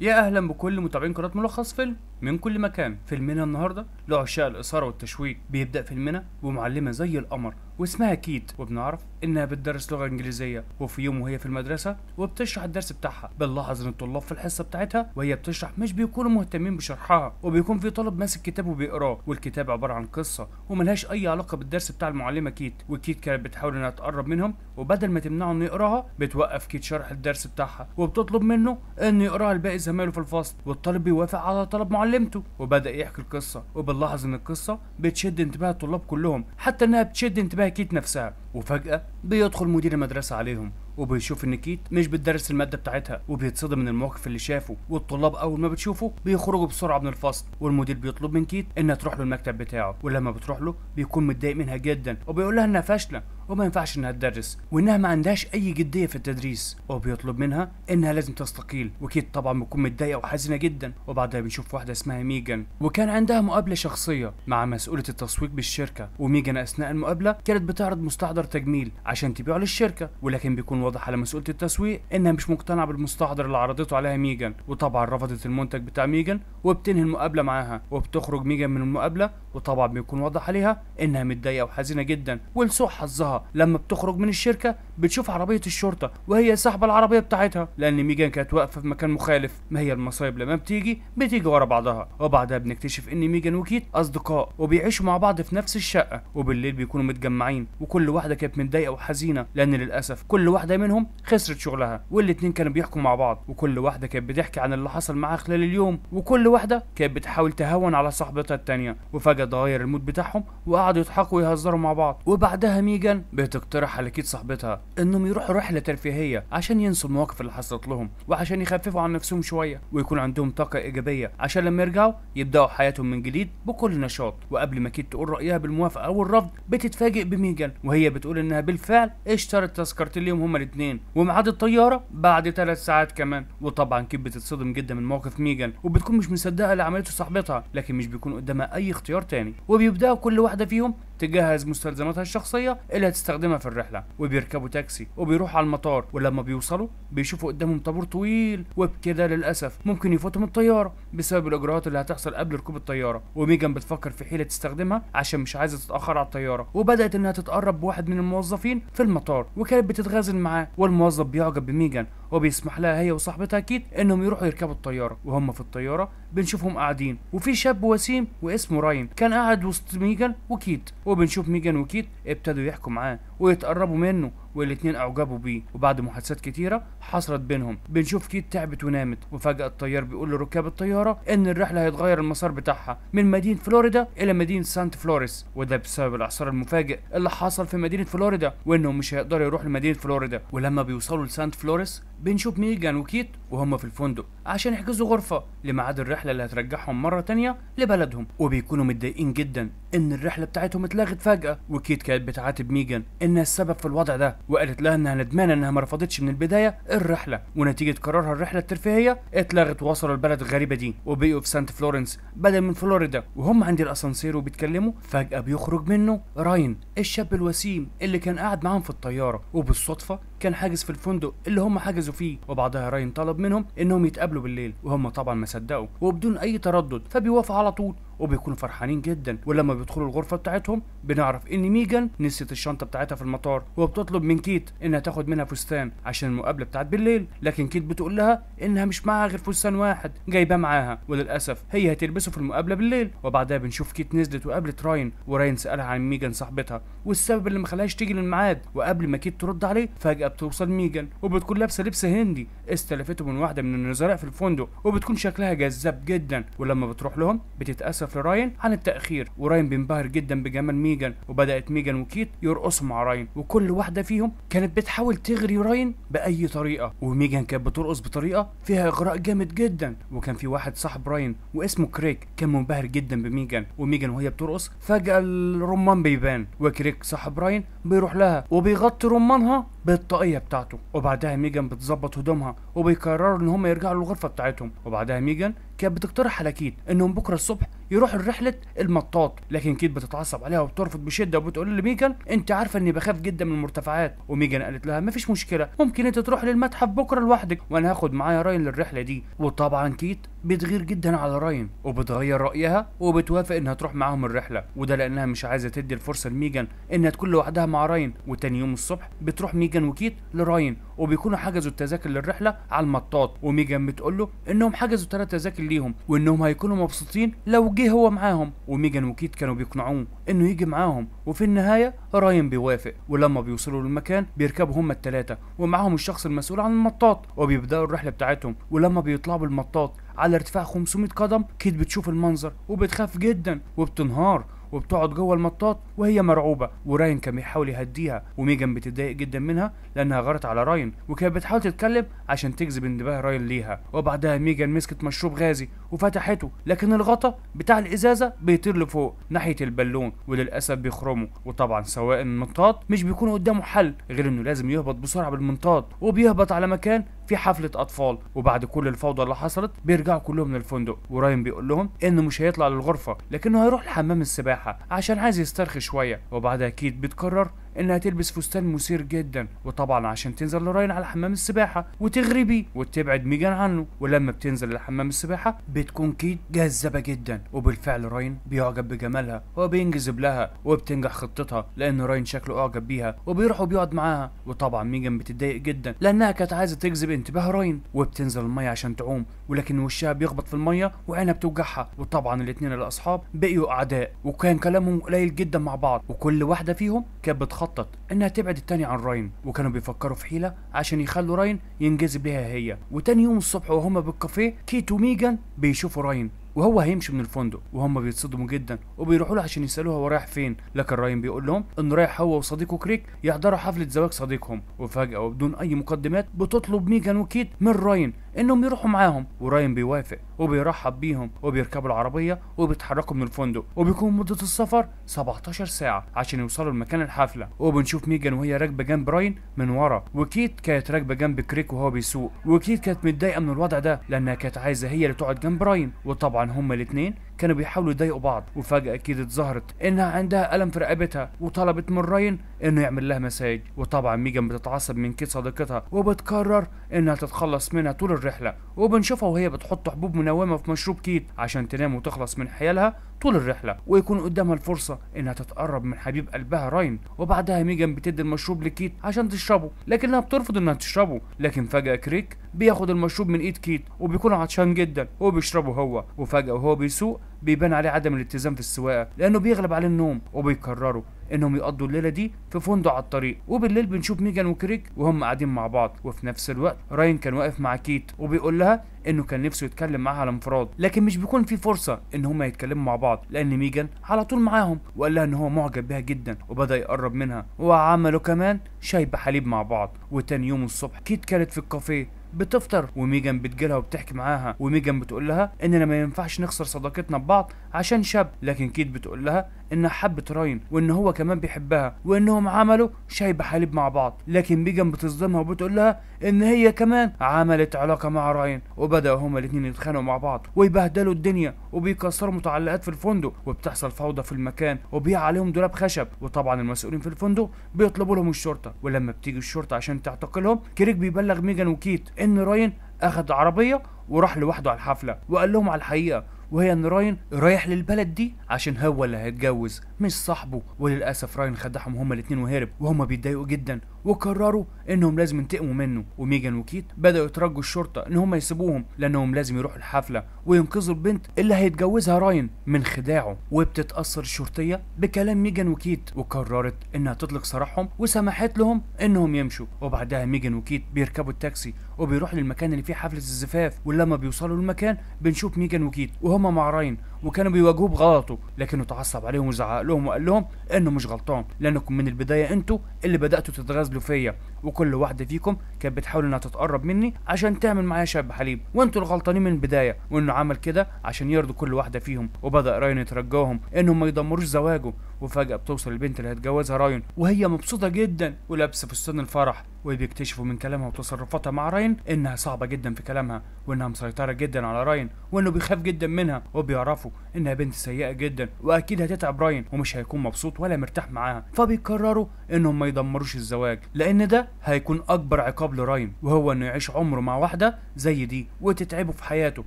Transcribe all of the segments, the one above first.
يا اهلا بكل متابعين قناه ملخص فيلم من كل مكان فيلمنا النهارده لعشاق الاثاره والتشويق بيبدا فيلمنا بمعلمه زي القمر واسمها كيت وبنعرف انها بتدرس لغه انجليزيه وفي يوم وهي في المدرسه وبتشرح الدرس بتاعها بنلاحظ ان الطلاب في الحصه بتاعتها وهي بتشرح مش بيكونوا مهتمين بشرحها وبيكون في طالب ماسك كتاب وبيقراه والكتاب عباره عن قصه وملهاش اي علاقه بالدرس بتاع المعلمه كيت وكيت كانت بتحاول انها تقرب منهم وبدل ما تمنعه انه يقراها بتوقف كيت شرح الدرس بتاعها وبتطلب منه انه يقراها لباقي زمايله في الفصل والطالب بيوافق على طلب معلمته وبدا يحكي القصه وبنلاحظ ان القصه بتشد انتباه الطلاب كلهم حتى انها بتشد انتباه كيت نفسها وفجأة بيدخل مدير المدرسة عليهم وبيشوف ان كيت مش بتدرس المادة بتاعتها وبيتصدم من الموقف اللي شافه والطلاب اول ما بتشوفه بيخرجوا بسرعة من الفصل والمدير بيطلب من كيت انها تروح له المكتب بتاعه ولما بتروح له بيكون متضايق منها جدا وبيقول لها انها فاشلة وما ينفعش انها تدرس وانها ما عندهاش اي جديه في التدريس وبيطلب منها انها لازم تستقيل وكيت طبعا بتكون متضايقه وحزينه جدا وبعدها بنشوف واحده اسمها ميجان وكان عندها مقابله شخصيه مع مسؤوله التسويق بالشركه وميجان اثناء المقابله كانت بتعرض مستحضر تجميل عشان تبيعه للشركه ولكن بيكون واضح على مسؤوله التسويق انها مش مقتنعه بالمستحضر اللي عرضته عليها ميجان وطبعا رفضت المنتج بتاع ميجان وبتنهي المقابله معاها وبتخرج ميجان من المقابله وطبعا بيكون واضح عليها انها متضايقه وحزينه جدا ولسوء حظها لما بتخرج من الشركه بتشوف عربيه الشرطه وهي ساحبه العربيه بتاعتها لان ميجان كانت واقفه في مكان مخالف ما هي المصايب لما بتيجي بتيجي ورا بعضها وبعدها بنكتشف ان ميجان وكيت اصدقاء وبيعيشوا مع بعض في نفس الشقه وبالليل بيكونوا متجمعين وكل واحده كانت متضايقه وحزينه لان للاسف كل واحده منهم خسرت شغلها والاتنين كانوا بيحكوا مع بعض وكل واحده كانت بتحكي عن اللي حصل معاها خلال اليوم وكل واحده كانت بتحاول تهون على صاحبتها التانيه وفجاه اتغير المود بتاعهم وقعدوا يضحكوا ويهزروا مع بعض وبعدها ميجان بتقترح على كيت صاحبتها انهم يروحوا رحله ترفيهيه عشان ينسوا المواقف اللي حصلت لهم وعشان يخففوا عن نفسهم شويه ويكون عندهم طاقه ايجابيه عشان لما يرجعوا يبداوا حياتهم من جديد بكل نشاط وقبل ما كيت تقول رايها بالموافقه او الرفض بتتفاجئ بميجان وهي بتقول انها بالفعل اشترت تذكرتين ليهم هما الاثنين وميعاد الطياره بعد ثلاث ساعات كمان وطبعا كيت بتتصدم جدا من موقف ميجان وبتكون مش مصدقه اللي عملته صاحبتها لكن مش بيكون قدامها اي اختيار تاني وبيبداوا كل واحده فيهم تجهز مستلزماتها الشخصيه اللي هتستخدمها في الرحله وبيركبوا تاكسي وبيروحوا على المطار ولما بيوصلوا بيشوفوا قدامهم طابور طويل وبكده للاسف ممكن يفوتهم الطياره بسبب الاجراءات اللي هتحصل قبل ركوب الطياره وميجان بتفكر في حيله تستخدمها عشان مش عايزه تتاخر على الطياره وبدات انها تتقرب بواحد من الموظفين في المطار وكانت بتتغازل معاه والموظف بيعجب بميجان وبيسمح لها هي وصاحبتها كيت انهم يروحوا يركبوا الطياره وهم في الطياره بنشوفهم قاعدين وفي شاب وسيم واسمه راين كان قاعد وسط ميجان وكيت وبنشوف ميجان وكيت ابتدوا يحكوا معاه ويتقربوا منه والاثنين أعجبوا بيه وبعد محادثات كتيرة حصلت بينهم بنشوف كيت تعبت ونامت وفجأة الطيار بيقول لركاب الطيارة إن الرحلة هيتغير المسار بتاعها من مدينة فلوريدا إلى مدينة سانت فلوريس وده بسبب الإعصار المفاجئ اللي حصل في مدينة فلوريدا وإنهم مش هيقدروا يروحوا لمدينة فلوريدا ولما بيوصلوا لسانت فلوريس بنشوف ميجان وكيت وهم في الفندق عشان يحجزوا غرفة لميعاد الرحلة اللي هترجعهم مرة تانية لبلدهم وبيكونوا متضايقين جدا إن الرحلة بتاعتهم اتلغت فجأة وكيت كانت بتعاتب ميجان إنها السبب في الوضع ده وقالت لها انها ندمانه انها ما رفضتش من البدايه الرحله ونتيجه قرارها الرحله الترفيهيه اتلغت ووصلوا البلد الغريبه دي وبقوا في سانت فلورنس بدل من فلوريدا وهم عند الاسانسير وبيتكلموا فجاه بيخرج منه راين الشاب الوسيم اللي كان قاعد معاهم في الطياره وبالصدفه كان حاجز في الفندق اللي هم حجزوا فيه وبعدها راين طلب منهم انهم يتقابلوا بالليل وهم طبعا ما صدقوا وبدون اي تردد فبيوافق على طول وبيكونوا فرحانين جدا ولما بيدخلوا الغرفه بتاعتهم بنعرف ان ميجان نسيت الشنطه بتاعتها في المطار وبتطلب من كيت انها تاخد منها فستان عشان المقابله بتاعت بالليل لكن كيت بتقول لها انها مش معاها غير فستان واحد جايباه معاها وللاسف هي هتلبسه في المقابله بالليل وبعدها بنشوف كيت نزلت وقابلت راين وراين سالها عن ميجان صاحبتها والسبب اللي خلاهاش تيجي للميعاد وقبل ما كيت ترد عليه فجاه بتوصل ميجان وبتكون لابسه لبس هندي استلفته من واحده من النزلاء في الفندق وبتكون شكلها جذاب جدا ولما بتروح لهم بتتاسف بيتكسف لراين عن التأخير وراين بينبهر جدا بجمال ميجان وبدأت ميجان وكيت يرقصوا مع راين وكل واحدة فيهم كانت بتحاول تغري راين بأي طريقة وميجان كانت بترقص بطريقة فيها إغراء جامد جدا وكان في واحد صاحب راين واسمه كريك كان منبهر جدا بميجان وميجان وهي بترقص فجأة الرمان بيبان وكريك صاحب راين بيروح لها وبيغطي رمانها بالطاقيه بتاعته وبعدها ميجان بتظبط هدومها وبيقرروا ان هم يرجعوا للغرفه بتاعتهم وبعدها ميجان كانت بتقترح على كيت انهم بكره الصبح يروحوا لرحله المطاط لكن كيت بتتعصب عليها وبترفض بشده وبتقول لميجان انت عارفه اني بخاف جدا من المرتفعات وميجان قالت لها مفيش مشكله ممكن انت تروح للمتحف بكره لوحدك وانا هاخد معايا راين للرحله دي وطبعا كيت بتغير جدا على راين وبتغير رايها وبتوافق انها تروح معاهم الرحله وده لانها مش عايزه تدي الفرصه لميجان انها تكون لوحدها مع راين وتاني يوم الصبح بتروح ميجان وكيت لراين وبيكونوا حجزوا التذاكر للرحله على المطاط وميجان بتقول له انهم حجزوا ثلاث تذاكر ليهم وانهم هيكونوا مبسوطين لو جه هو معاهم وميجان وكيت كانوا بيقنعوه انه يجي معاهم وفي النهايه راين بيوافق ولما بيوصلوا للمكان بيركبوا هما الثلاثه ومعاهم الشخص المسؤول عن المطاط وبيبداوا الرحله بتاعتهم ولما بيطلعوا بالمطاط على ارتفاع 500 قدم كيت بتشوف المنظر وبتخاف جدا وبتنهار وبتقعد جوه المطاط وهي مرعوبه وراين كان بيحاول يهديها وميجان بتتضايق جدا منها لانها غارت على راين وكانت بتحاول تتكلم عشان تجذب انتباه راين ليها وبعدها ميجان مسكت مشروب غازي وفتحته لكن الغطا بتاع الازازه بيطير لفوق ناحيه البالون وللاسف بيخرمه وطبعا سواء المنطاد مش بيكون قدامه حل غير انه لازم يهبط بسرعه بالمنطاد وبيهبط على مكان في حفله اطفال وبعد كل الفوضى اللي حصلت بيرجعوا كلهم للفندق وراين بيقول لهم انه مش هيطلع للغرفه لكنه هيروح لحمام السباحه عشان عايز يسترخي شويه وبعدها اكيد بتكرر انها تلبس فستان مثير جدا وطبعا عشان تنزل لراين على حمام السباحه وتغري بيه وتبعد ميجان عنه ولما بتنزل لحمام السباحه بتكون كيت جذابه جدا وبالفعل راين بيعجب بجمالها وبينجذب لها وبتنجح خطتها لان راين شكله اعجب بيها وبيروح وبيقعد معاها وطبعا ميجان بتتضايق جدا لانها كانت عايزه تجذب انتباه راين وبتنزل الميه عشان تعوم ولكن وشها بيخبط في الميه وعينها بتوجعها وطبعا الاثنين الاصحاب بقيوا اعداء وكان كلامهم قليل جدا مع بعض وكل واحده فيهم كانت مخطط انها تبعد التاني عن راين وكانوا بيفكروا في حيلة عشان يخلوا راين ينجذب ليها هي وتاني يوم الصبح وهما بالكافيه كيت وميجان بيشوفوا راين وهو هيمشي من الفندق وهم بيتصدموا جدا وبيروحوا له عشان يسالوه هو رايح فين لكن راين بيقول لهم ان رايح هو وصديقه كريك يحضروا حفله زواج صديقهم وفجاه وبدون اي مقدمات بتطلب ميجان وكيت من راين انهم يروحوا معاهم وراين بيوافق وبيرحب بيهم وبيركبوا العربيه وبيتحركوا من الفندق وبيكون مده السفر 17 ساعه عشان يوصلوا لمكان الحفله وبنشوف ميجان وهي راكبه جنب راين من ورا وكيت كانت راكبه جنب كريك وهو بيسوق وكيت كانت متضايقه من الوضع ده لانها كانت عايزه هي اللي تقعد جنب راين وطبعا هما الاثنين كانوا بيحاولوا يضايقوا بعض وفجأة كيت اتظهرت انها عندها ألم في رقبتها وطلبت من راين انه يعمل لها مساج وطبعا ميجان بتتعصب من كيت صديقتها وبتقرر انها تتخلص منها طول الرحلة الرحلة وبنشوفها وهي بتحط حبوب منومة في مشروب كيت عشان تنام وتخلص من حيالها طول الرحلة ويكون قدامها الفرصة انها تتقرب من حبيب قلبها راين وبعدها ميجان بتدي المشروب لكيت عشان تشربه لكنها بترفض انها تشربه لكن فجأة كريك بياخد المشروب من ايد كيت وبيكون عطشان جدا وبيشربه هو وفجأة وهو بيسوق بيبان عليه عدم الاتزان في السواقة لانه بيغلب عليه النوم وبيكرره انهم يقضوا الليله دي في فندق على الطريق وبالليل بنشوف ميجان وكريك وهم قاعدين مع بعض وفي نفس الوقت راين كان واقف مع كيت وبيقول لها انه كان نفسه يتكلم معاها على انفراد لكن مش بيكون في فرصه ان هما يتكلموا مع بعض لان ميجان على طول معاهم وقال لها ان هو معجب بيها جدا وبدا يقرب منها وعملوا كمان شاي بحليب مع بعض وتاني يوم الصبح كيت كانت في الكافيه بتفطر وميجان بتجيلها وبتحكي معاها وميجان بتقول لها اننا ما ينفعش نخسر صداقتنا ببعض عشان شاب لكن كيت بتقول لها انها حبت راين وان هو كمان بيحبها وانهم عملوا شاي بحليب مع بعض لكن ميجان بتصدمها وبتقول لها ان هي كمان عملت علاقة مع راين وبدأوا هما الاتنين يتخانقوا مع بعض ويبهدلوا الدنيا وبيكسروا متعلقات في الفندق وبتحصل فوضى في المكان وبيع عليهم دولاب خشب وطبعا المسؤولين في الفندق بيطلبوا لهم الشرطة ولما بتيجي الشرطة عشان تعتقلهم كريك بيبلغ ميجان وكيت ان راين اخد عربيه وراح لوحده على الحفله وقال لهم على الحقيقه وهي ان راين رايح للبلد دي عشان هو اللي هيتجوز مش صاحبه وللاسف راين خدعهم هما الاتنين وهرب وهما بيتضايقوا جدا وقرروا انهم لازم ينتقموا منه وميجان وكيت بداوا يترجوا الشرطه ان هم يسيبوهم لانهم لازم يروحوا الحفله وينقذوا البنت اللي هيتجوزها راين من خداعه وبتتاثر الشرطيه بكلام ميجان وكيت وقررت انها تطلق سراحهم وسمحت لهم انهم يمشوا وبعدها ميجان وكيت بيركبوا التاكسي وبيروحوا للمكان اللي فيه حفله الزفاف ولما بيوصلوا المكان بنشوف ميجان وكيت وهما مع راين وكانوا بيواجهوه بغلطه لكنه تعصب عليهم وزعق لهم وقال لهم انه مش غلطان لانكم من البدايه انتوا اللي بداتوا تتغازلوا فيا وكل واحده فيكم كانت بتحاول انها تتقرب مني عشان تعمل معايا شاب حليب وانتوا الغلطانين من البدايه وانه عمل كده عشان يرضوا كل واحده فيهم وبدا راين يترجاهم انهم ما يدمروش زواجه وفجاه بتوصل البنت اللي هيتجوزها راين وهي مبسوطه جدا ولابسه فستان الفرح وبيكتشفوا من كلامها وتصرفاتها مع راين انها صعبة جدا في كلامها وانها مسيطرة جدا على راين وانه بيخاف جدا منها وبيعرفوا انها بنت سيئة جدا واكيد هتتعب راين ومش هيكون مبسوط ولا مرتاح معاها فبيقرروا انهم ما يدمروش الزواج لان ده هيكون اكبر عقاب لراين وهو انه يعيش عمره مع واحدة زي دي وتتعبه في حياته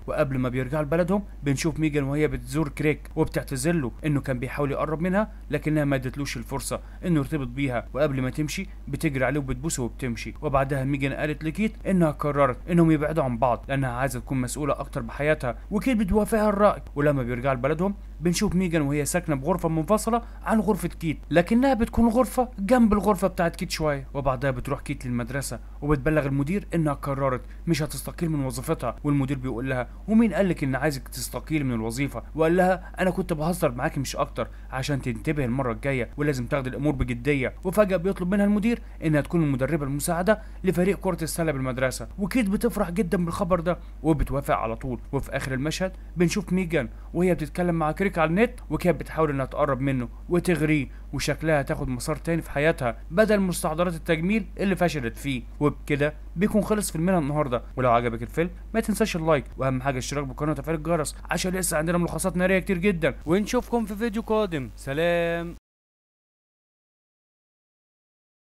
وقبل ما بيرجعوا لبلدهم بنشوف ميجان وهي بتزور كريك وبتعتذر له انه كان بيحاول يقرب منها لكنها ما ادتلوش الفرصة انه يرتبط بيها وقبل ما تمشي بتجري عليه وبتبوسه وبتمشي تمشي وبعدها ميجان قالت لكيت انها قررت انهم يبعدوا عن بعض لانها عايزه تكون مسؤوله اكتر بحياتها وكيت بتوافقها الراي ولما بيرجعوا لبلدهم بنشوف ميجان وهي ساكنه بغرفه منفصله عن غرفه كيت لكنها بتكون غرفه جنب الغرفه بتاعت كيت شويه وبعدها بتروح كيت للمدرسه وبتبلغ المدير انها قررت مش هتستقيل من وظيفتها والمدير بيقول لها ومين قال لك ان عايزك تستقيل من الوظيفه وقال لها انا كنت بهزر معاكي مش اكتر عشان تنتبه المره الجايه ولازم تاخدي الامور بجديه وفجاه بيطلب منها المدير انها تكون المدربه المساعده لفريق كره السله بالمدرسه وكيت بتفرح جدا بالخبر ده وبتوافق على طول وفي اخر المشهد بنشوف ميجان وهي بتتكلم مع كريك تشترك على النت وكانت بتحاول انها تقرب منه وتغريه وشكلها تاخد مسار تاني في حياتها بدل مستحضرات التجميل اللي فشلت فيه وبكده بيكون خلص فيلمنا النهارده ولو عجبك الفيلم ما تنساش اللايك واهم حاجه الاشتراك بالقناه وتفعيل الجرس عشان لسه عندنا ملخصات ناريه كتير جدا ونشوفكم في فيديو قادم سلام